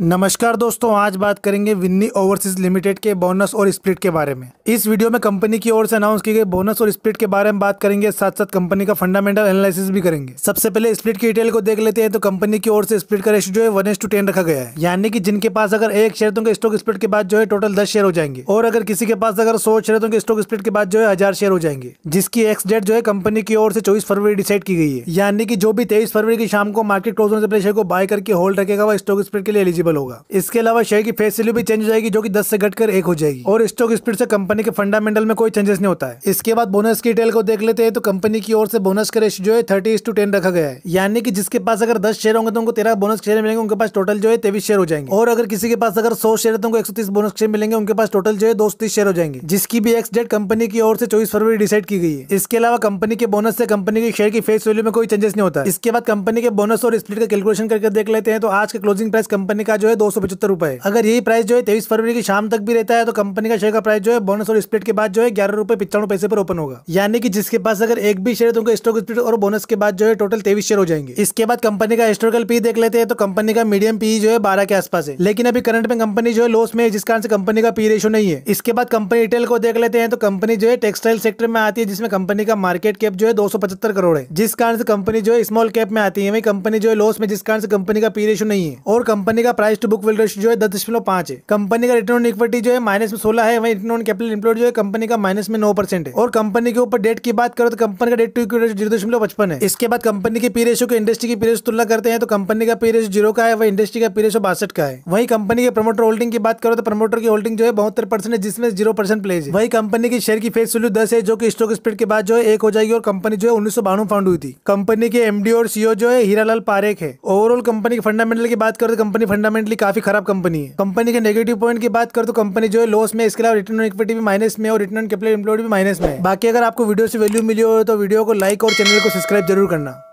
नमस्कार दोस्तों आज बात करेंगे विन्नी ओवरसीज लिमिटेड के बोनस और स्प्लिट के बारे में इस वीडियो में कंपनी की ओर से अनाउंस की गई बोनस और स्प्लिट के बारे में बात करेंगे साथ साथ कंपनी का फंडामेंटल एनालिसिस भी करेंगे सबसे पहले स्प्लिट की डिटेल को देख लेते हैं तो कंपनी की ओर से स्प्लिट का रेशियो जो है वन एस टू टेन रखा गया है यानी कि जिनके पास अगर एक शेयर तो स्टॉक स्प्लिट के बाद जो है टोटल दस शेयर हो जाएंगे और अगर किसी के पास अगर सौ शेयर तो स्टॉक स्प्लिट के बाद जो है हजार शेयर हो जाएंगे जिसकी एक्स डेट जो है कंपनी की ओर से चौबीस फरवरी डिसाइड की गई है यानी कि जो भी तेईस फरवरी की शाम को मार्केट क्लोज होने से पहले शेयर को बाय करके होल्ड रखेगा वह स्टॉक स्प्लिट के लिए एलिजिबल अवेलेबल होगा इसके अलावा शेयर की फेस वैल्यू भी चेंज हो जाएगी जो कि 10 से घटकर एक हो जाएगी और स्टॉक स्पीड से कंपनी के फंडामेंटल में कोई चेंजेस नहीं होता है इसके बाद बोनस की डिटेल को देख लेते हैं तो कंपनी की ओर से बोनस का रेश जो है थर्टी टू टेन रखा गया है यानी कि जिसके पास अगर दस शेयर होंगे तो उनको तेरह बोनस शेयर मिलेंगे उनके पास टोटल जो है तेवीस शेयर हो जाएंगे और अगर किसी के पास अगर सौ शेयर है तो उनको एक बोनस शेयर मिलेंगे उनके पास टोटल जो है दो शेयर हो जाएंगे जिसकी भी एक्स डेट कंपनी की ओर से चौबीस फरवरी डिसाइड की गई है इसके अलावा कंपनी के बोनस से कंपनी की शेयर की फेस वैल्यू में कोई चेंजेस नहीं होता इसके बाद कंपनी के बोनस और स्प्लिट का कैलकुलेशन करके देख लेते हैं तो आज का क्लोजिंग प्राइस कंपनी का जो है दो सौ पचहत्तर रुपए अगर यही प्राइस जो है तेईस फरवरी की शाम तक भी रहता है तो कंपनी का शेयर का प्राइस जो है बोनस और स्प्लिट के बाद जो है ग्यारह रुपए पिचानवे पैसे पर ओपन होगा यानी कि जिसके पास अगर एक भी शेयर तो उनका स्टॉक स्प्लिट और बोनस के बाद जो है टोटल तेईस शेयर हो जाएंगे इसके बाद कंपनी का हिस्टोरिकल पी देख लेते हैं तो कंपनी का मीडियम पी जो है बारह के आसपास है लेकिन अभी करंट में कंपनी जो है लॉस में है जिस कारण से कंपनी का पी रेशो नहीं है इसके बाद कंपनी रिटेल को देख लेते हैं तो कंपनी जो है टेक्सटाइल सेक्टर में आती है जिसमें कंपनी का मार्केट कैप जो है दो करोड़ है जिस कारण से कंपनी जो है स्मॉल कैप में आती है वही कंपनी जो है लॉस में जिस कारण से कंपनी का पी रेशो नहीं है और कंपनी का price price to book value ratio जो है दस दशमलव पांच है कंपनी का रिटर्न ऑन इक्विटी जो है माइनस में सोलह है वही रिटर्न ऑन कैपिटल इंप्लॉयड जो है कंपनी का माइनस में नौ परसेंट है और कंपनी के ऊपर डेट की बात करो तो कंपनी का डेट टू इक्विटी जीरो दशमलव पचपन है इसके बाद कंपनी के पी रेशियो को इंडस्ट्री की पी रेशियो तुलना करते हैं तो कंपनी का पी रेशियो जीरो का है वही इंडस्ट्री का पी रेशियो बासठ का है वही कंपनी के प्रमोटर होल्डिंग की बात करो तो प्रमोटर की होल्डिंग जो है बहत्तर परसेंट है जिसमें जीरो परसेंट प्लेज है वही कंपनी की शेयर की फेस वैल्यू दस है जो कि स्टॉक स्प्लिट के बाद जो है एक हो जाएगी और कंपनी जो है उन्नीस सौ बानवे फाउंड हुई थी कंपनी के एमडी और सीओ e जो है हीरालाल पारेख है ओवरऑल कंपनी के फंडामेंटल की बात करो तो कंपनी फंडामेंटल फंडामेंटली काफी खराब कंपनी है कंपनी के नेगेटिव पॉइंट की बात कर तो कंपनी जो है लॉस में इसके अलावा रिटर्न इक्विटी भी माइनस में और रिटर्न कैपिटल एम्प्लॉयड भी माइनस में बाकी अगर आपको वीडियो से वैल्यू मिली हो तो वीडियो को लाइक और चैनल को सब्सक्राइब जरूर करना